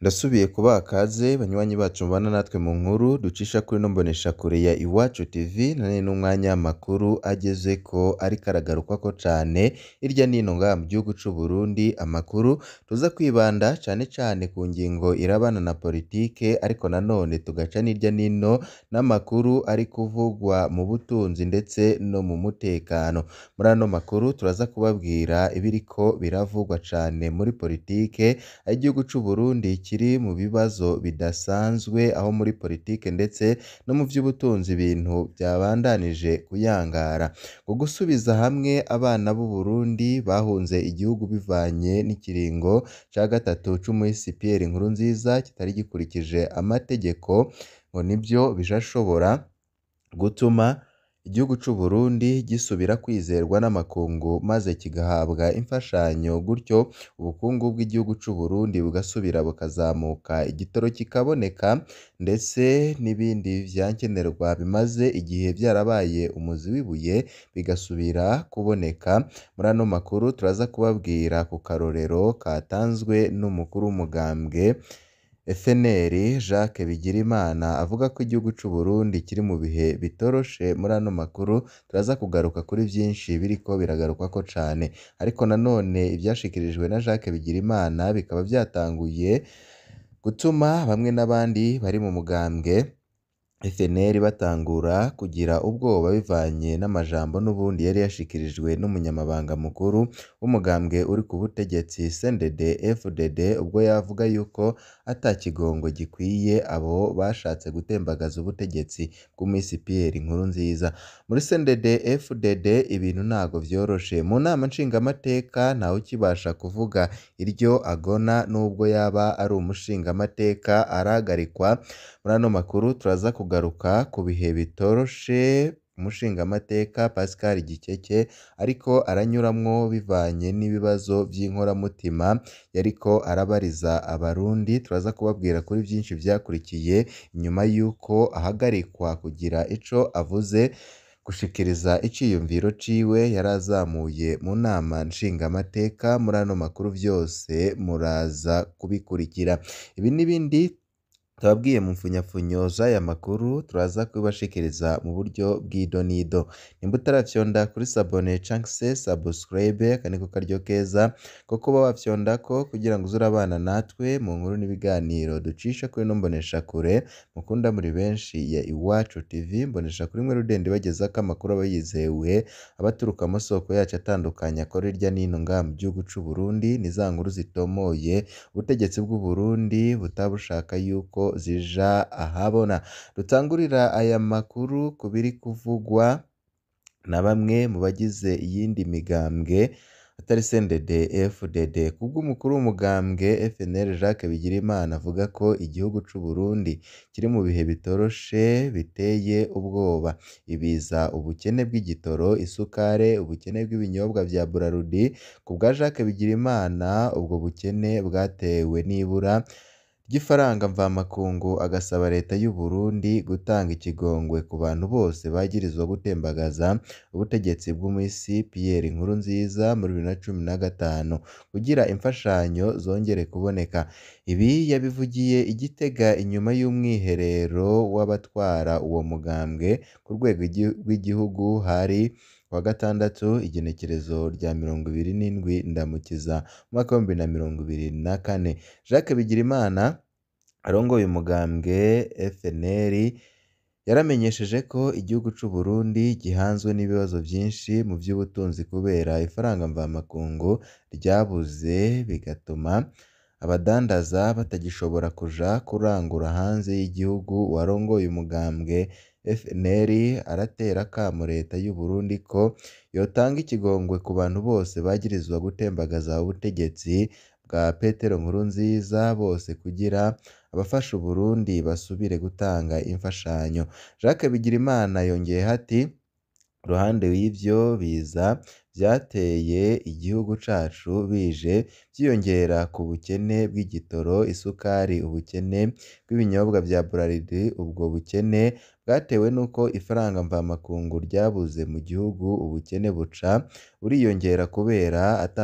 ndasubiye kuba akaze banywanyi bacu mubana natwe mu nkuru ducisha kuri ino mboneshakure ya iwacu tv none n'umwanya makuru ageze ko ariko ko cyane hirya n'ino ngaha mu gihugu cy'u Burundi amakuru tuza kwibanda cyane cyane ku ngingo irabana na politike ariko nanone tugaca n'irya n'ino n'amakuru ari kuvugwa mu butunzi ndetse no mu mutekano muri ano makuru turaza kubabwira ibiri ko biravugwa cyane muri politike aho igihugu cy'u Burundi kiri kiri mu bibazo bidasanzwe aho muri politiki ndetse no mu by'ubutunzi ibintu byabandanije kuyangara ngo gusubiza hamwe abana b'u Burundi bahunze igihugu bivanye n'ikiringo cya gatatu c'umuhisi Pierre nziza kitari gikurikije amategeko ngo nivyo bishobora gutuma igihugu cy'u Burundi gisubira kwizerwa n'amakungu maze kigahabwa imfashanyo gutyo ubukungu bw'igihugu cy'u Burundi bugasubira bukazamuka igitoro kikaboneka ndetse n'ibindi byankenerwa bimaze igihe byarabaye umuzi w'ibuye bigasubira kuboneka muri ano makuru turaza kubabwira ku karorero katanzwe n'umukuru w'umugambwe Ephenel Jacques Bigirimana avuga ko igihugu cy'u Burundi kiri mu bihe bitoroshe muri ano makuru turaza kugaruka kuri byinshi biriko ko cyane. ariko nanone ivyashikirijwe na Jacques Bigirimana bikaba vyatanguye gutuma bamwe n'abandi bari mu mugambwe FNL batangura kugira ubwoba bivanye n'amajambo n'ubundi yari yashikirijwe n'Umunyamabanga Mukuru w'umugambwe uri ku butegetsi CNDD-FDD ubwo yavuga yuko ata gikwiye abo bashatse gutembagaza ubutegetsi bw'Umuyisi Pierre nziza muri CNDD-FDD ibintu ntago vyoroshe mu nama nshingamateka ntawe ukibasha kuvuga iryo agona n'ubwo yaba ari umushingamateka arahagarikwa muri ano makuru turaza ku kugaruka ku bihe bitoroshe umushingamateka Pascal Gikeke ariko aranyuramwo bivanye n'ibibazo by'inkoramutima yariko arabariza abarundi turaza kubabwira kuri byinshi byakurikiye nyuma y'uko ahagarikwa kugira ico avuze gushikiriza iciyumviro ciwe yarazamuye mu nama nshingamateka muri ano makuru byose muraza kubikurikira ibi n'ibindi mu mumfunyafunyo z'aya makuru turaza kubibashikiriza mu buryo bw'idonido nimba utarafyonda kuri sabone canke se subscribe aka niko karyo keza ko kuba ko kugira ngo uze urabana natwe mu nkuru n'ibiganiro ducisha kuri ino mboneshakure mukunda muri benshi ya Iwacu TV mboneshakure imwe rudende bageza ko amakuru aba yizewe aba aturuka yacu atandukanye akora hirya n'ino ngaha mu gihugu c'u ni za nkuru zitomoye ubutegetsi bw'u Burundi butaba bushaka yuko zija ahabona rutangurira aya makuru ku biri kuvugwa na bamwe mu bagize iyindi migambwe atari sendede fdd kubw'umukuru w'umugambwe fnl jacques bigirimana avuga ko igihugu cy'u burundi kiri mu bihe bitoroshe biteye ubwoba ibiza ubukene bw'igitoro isukare ubukene bw'ibinyobwa bya burarudi ku bwa jacques bigirimana ubwo bukene bwatewe n'ibura ry'ifaranga mvamakungu agasaba Leta y'u Burundi gutanga ikigongwe ku bantu bose bagirizwa gutembagaza ubutegetsi bw'Umusi Pierre Nkurunziza muri na na cumi gatanu kugira imfashanyo zongere kuboneka ibi yabivugiye igitega inyuma y'umwiherero w'abatwara uwo mugambwe ku rwego rw'igihugu hari ku gatandatu igenekerezo rya mirongo ibiri n'indwi ndamukiza umwaka w'ibihumbi na mirongo ibiri na kane jacques bigirimana arongoye umugambwe FnR yaramenyesheje ko igihugu cy'u Burundi gihanzwe n'ibibazo byinshi mu by'ubutunzi kubera ifaranga mvamakungu ryabuze bigatuma abadandaza batagishobora kuja kurangura hanze y'igihugu warongoye umugambwe FNL aratera akamo leta y'u Burundi ko yotanga ikigongwe ku bantu bose bagirizwa gutembagaza ubutegetsi bwa Petero Nkurunziza bose kugira abafasha Uburundi basubire gutanga imfashanyo Jacques Bigirimana yongeye hati “Iruhande w’ibyo biza byateye igihugu cyacu bije byiyongera ku bukene bw'igitoro, isukari, ubukene bw'ibinyobwa bya Bralirwa, ubwo bukene bwatewe n'uko ifaranga mvamakungu ryabuze mu gihugu, ubukene buca uriyongera kubera ata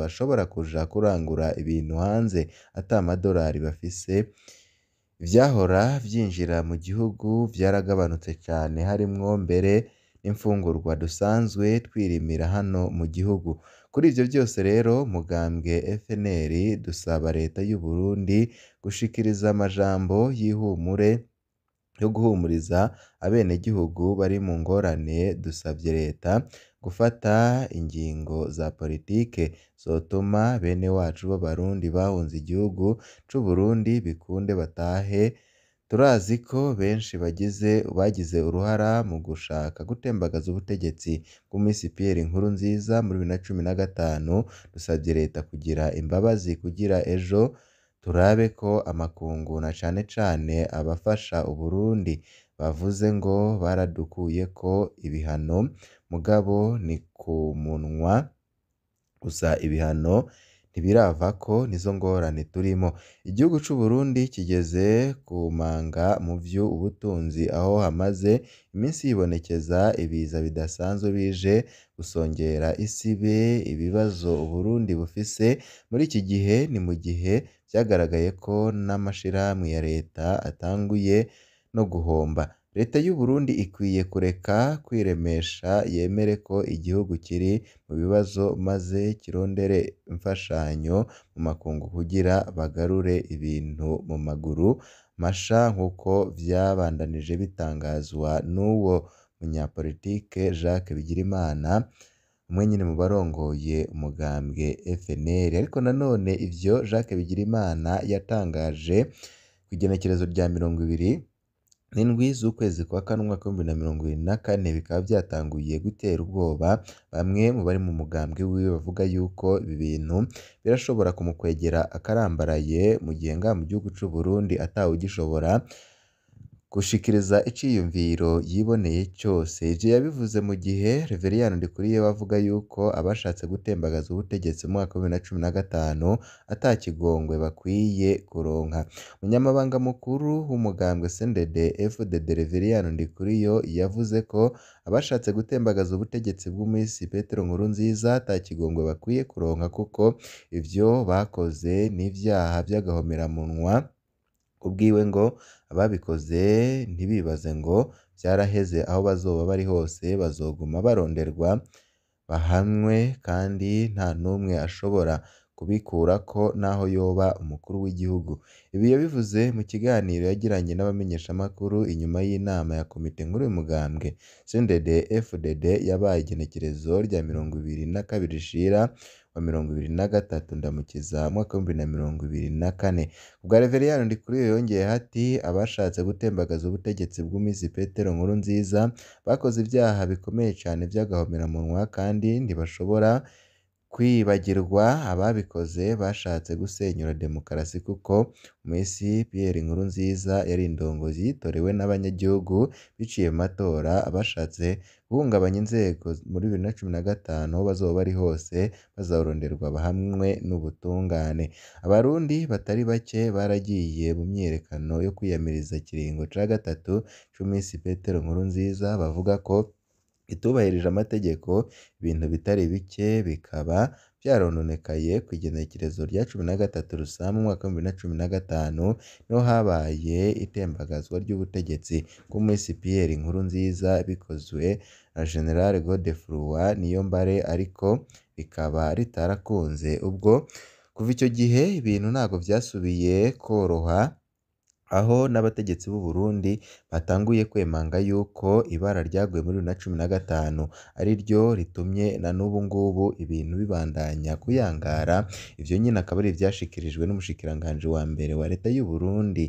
bashobora kuja kurangura ibintu hanze ata madolari bafise, ivyahora vyinjira mu gihugu vyaragabanutse cane harimwo mbere. n'imfungurwa dusanzwe twirimira hano mu gihugu kuri ibyo byose rero mugambwe FNL dusaba leta y'u Burundi gushikiriza amajambo y'ihumure yo guhumuriza abenegihugu bari mu ngorane dusabye leta gufata ingingo za politike zotuma bene wacu b'Abarundi bahunze igihugu c'u Burundi bikunde batahe Turazi ko benshi bagize bagize uruhara mu gushaka gutembagaza ubutegetsi ku bw'Umwisi Pierre Nkurunziza muri gatanu dusabye Leta kugira imbabazi kugira ejo turabe ko amakungu na cane cane abafasha Burundi bavuze ngo baradukuye ko ibihano mugabo ni ku munwa gusa ibihano ko nizo ngorane turimo. Igihugu cy'u Burundi kigeze ku manga mu by'ubutunzi aho hamaze iminsi hibonekeza ibiza bidasanzwe bije gusongera isibe ibibazo Uburundi bufise muri iki gihe ni mu gihe byagaragaye ko n'amashirahamwe ya leta atanguye no guhomba. Leta y'u Burundi ikwiye kureka kwiremesha yemere ko igihugu kiri mu bibazo maze kirondere imfashanyo mu makungu kugira bagarure ibintu mu maguru masha nk'uko vyabandanije bitangazwa n'uwo munyapolitike Jacques Bigirimana umwe nyene mu barongoye umugambwe FNL ariko nanone ibyo Jacques Bigirimana yatangaje kw'igenekerezo rya mirongo ibiri Indwi z'ukwezi kwa na mirongo na kane bikaba byatanguye gutera ubwoba bamwe mu bari mu mugambwe wiwe bavuga yuko ibi bintu birashobora kumukwegera akarambaraye mu gihe ngaha mu gihugu cy'u Burundi ugishobora. gushikiriza icyiyumviro yiboneye cyose. Ibyo yabivuze mu gihe Rev Ndikuyeba bavuga yuko abashatse gutembagaza ubutegetsi mu mwaka wa gatanu atakigongwe bakwiye kuronka. Umunyamabanga mukuru w'umugambwe Sendede FDD Rev Ndikuriyo yavuze ko abashatse gutembagaza ubutegetsi bw'Umuyisi Petero Nkuru nziza atakigongwe bakwiye kuronka kuko ibyo bakoze n'ivyaha vy'agahomamunwa ubwiwe ngo ababikoze ntibibaze ngo byaraheze aho bazoba bari hose bazoguma baronderwa bahanwe kandi nta n'umwe ashobora kubikura ko n'aho yoba umukuru w'igihugu ibi yabivuze mu kiganiro yagiranye n'abamenyeshamakuru inyuma y'inama ya komite nkuru y'umugambwe CNDD-FDD yabaye igenekerezo rya mirongo ibiri na kabiri Shira wa mirongo ibiri na gatatu ndamukiza mwaka w'ibihumbi na mirongo ibiri na kane ubwa reveriyani ndikuriyo yongeye hati abashatse gutembagaza ubutegetsi bw'umizi petero nkuru nziza bakoze ibyaha bikomeye cyane by'agahomemunwa kandi ntibashobora kwibagirwa ababikoze bashatse gusenyura demokarasi kuko mu Pierre Pierre nziza yari indongozi yitorewe n'abanyagihugu biciye mu matora bashatse guhungabanya inzego muri na 2015 gatanu bazoba bari hose bazaronderwa hamwe n'ubutungane abarundi batari bake baragiye mu myerekano yo kwiyamiriza kiringo cya gatatu c'umisi Petero nziza bavuga ko itubahirije amategeko ibintu bitari bike bikaba byarononekaye ku igenekerezo rya cumi na gatatu rusange mu w'ibihumbi na cumi na gatanu niho habaye itembagazwa ry'ubutegetsi Nkuru nziza bikozwe na General Godefroid Niyombare ariko rikaba ritarakunze ubwo kuva icyo gihe ibintu ntabwo byasubiye koroha aho n'abategetsi b'u Burundi batanguye kwemanga yuko ibara ryaguye muri bibiri na cumi na gatanu ari ryo ritumye na n'ubu ngubu ibintu bibandanya kuyangara, ibyo nyene akaba ari ivyashikirijwe n'umushikiranganji wa mbere wa leta y'u Burundi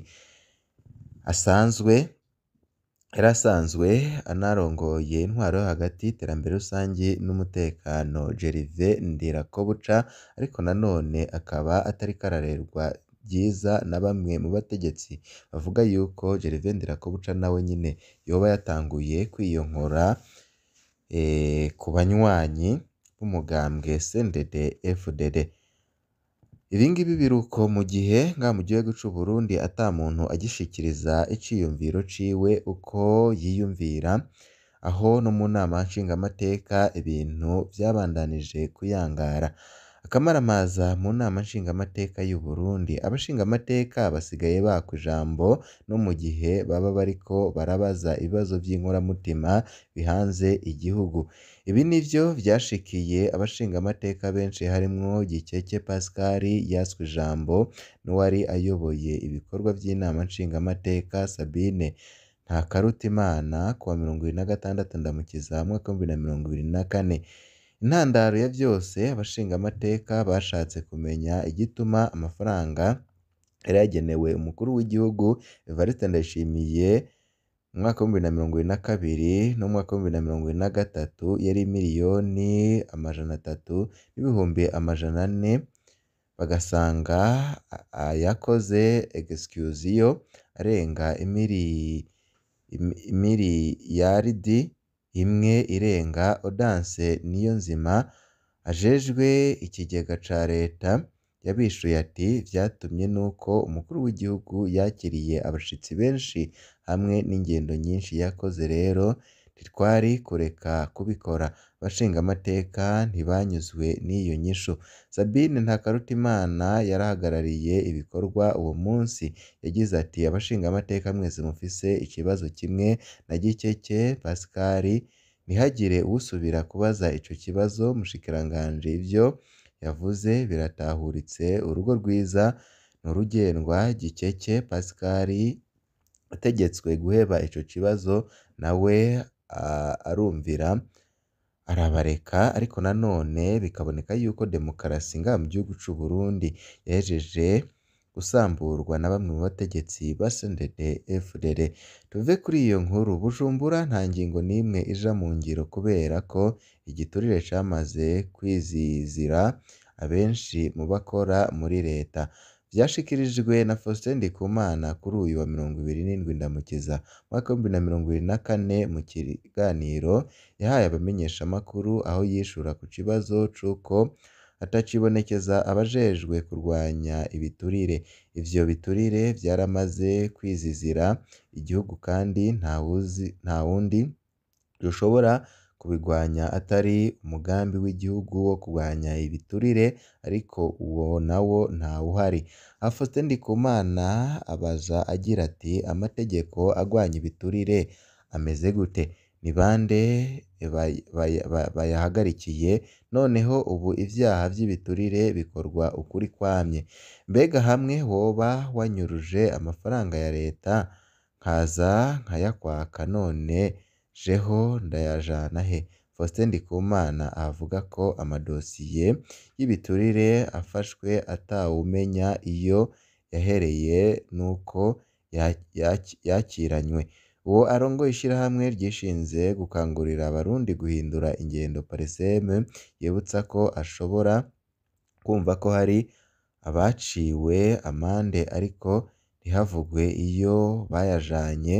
asanzwe yari asanzwe anarongoye intwaro hagati y'iterambere rusange n'umutekano Gervais Ndirakobuca, ariko nanone akaba atari ararerwa byiza na bamwe mu bategetsi bavuga yuko Gervain Ndirakobuca nawe nyine yoba yatanguye kwiyonkora eh, ku banywanyi b'umugambwe sendede FDD. ibi ngibi biri uko mu gihe nga mu gihugu cy'u Burundi atamuntu muntu agishikiriza icyiyumviro ciwe uko yiyumvira aho no mu nama nshingamateka ibintu byabandanije kuyangara Akamaramaza mu nama nshingamateka y'u Burundi, abashingamateka basigaye bakwa ijambo no mu gihe baba bariko barabaza ibibazo by’inkoramutima bihanze igihugu. Ibi nivyo vyashikiye abashingamateka benshi harimwo Gikeke Pascal yaswe ijambo n'uwari ayoboye ibikorwa by’inama nshingamateka Sabine Nta Ntakarutimana kuwa mirongo ibiri na gatandatu Ndamukiza mu mwaka w'ibihumbi bibiri na mirongo ibiri na kane. Intandaro ya byose abashingamateka bashatse kumenya igituma amafaranga yari yagenewe Umukuru w'Igihugu Evariste Ndayishimiye mu mwaka w'ibihumbi bibiri na mirongo irindwi na kabiri no mu mwaka w'ibihumbi bibiri na mirongo irindwi na gatatu yari miliyoni amajana atatu n'ibihumbi amajana ane, bagasanga ayakoze egisikiyuziyo arenga imiliyaridi imwe irenga Audience Niyonzima ajejwe ikigega ca leta yabishuye ati "Vyatumye nuko umukuru w'igihugu yakiriye abashitsi benshi hamwe n'ingendo nyinshi yakoze rero ntitwari kureka kubikora abashingamateka ntibanyuzwe n'iyo nyishu Sabine Ntakarutimana yarahagarariye ibikorwa uwo munsi yagize ati “Abashingamateka mwese mufise ikibazo kimwe na Gikeke Pascal ntihagire usubira kubaza icyo kibazo mushikiranganje ibyo yavuze biratahuritse urugo rwiza n'urugendwa Gikeke Pascal ategetswe guheba icyo kibazo nawe arumvira arabareka ariko nanone bikaboneka yuko demokarasi ngaha mu gihugu cy'u Burundi yahejeje gusamburwa na bamwe mu bategetsi ba FDD tuve kuri iyo nkuru Bujumbura nta ngingo n'imwe ija mu ngiro kubera ko igiturire cyamaze kwizizira abenshi mu bakora muri leta byashyikirijwe na Faustin Ndikumana kuri uyu wa mirongo ibiri n'indwi Ndamukiza umwaka w'ibihumbi na mirongo irindwi na kane mu kiganiro yahaye abamenyeshamakuru aho yishura ku kibazo c'uko atakibonekeza abajejwe kurwanya ibiturire ivyo biturire byaramaze kwizizira igihugu kandi nta wundi rushobora kubirwanya atari umugambi w'igihugu wo kurwanya ibiturire ariko uwo nawo ntawuhari Faustin Ndikumana abaza agira ati “Amategeko agwanya ibiturire ameze gute ni bande bayahagarikiye noneho ubu ibyaha by'ibiturire bikorwa ukuri kwamye mbega hamwe woba wanyuruje amafaranga ya leta nkaza nkayakwaka none Jeho Ndayajana he? Faustin Ndikumana avuga ko amadosiye y'ibiturire afashwe atawumenya iyo yahereye n'uko yakiranywe. Uwo arongo ishyirahamwe ryishinze gukangurira abarundi guhindura ingendo Parseme yibutsa ko ashobora kumva ko hari abaciwe amande ariko ntihavugwe iyo bayajanye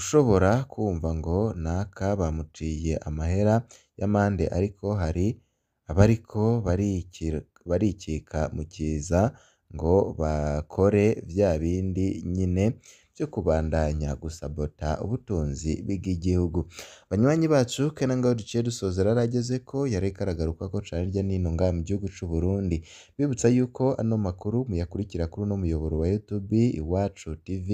ushobora kumva ngo naka bamuciye amahera y'amande ariko hari abariko barikika mu kiza ngo bakore vya bindi nyine vyo kubandanya gusabota ubutunzi bw'igihugu banywanyi bacu kene ngaho duciye dusozera yarageze ko yareka aragaruka ko ca hirya n'ino ngaha mu gihugu c'u Burundi bibutsa yuko ano makuru muyakurikira kuri uno muyoboro wa YouTube Iwacu TV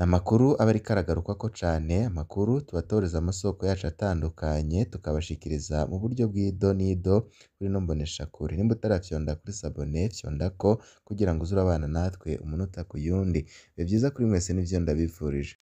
Ni amakuru aba ariko aragarukwaho cyane, amakuru tuba amasoko yacu atandukanye, tukabashikiriza mu buryo bw'ido n'ido kuri ino mboneshakure. Nimba utarafyonda kuri sabone, fyonda ko kugira ngo uze abana natwe umunota ku yundi. Biba byiza kuri mwese ni byo ndabifurije.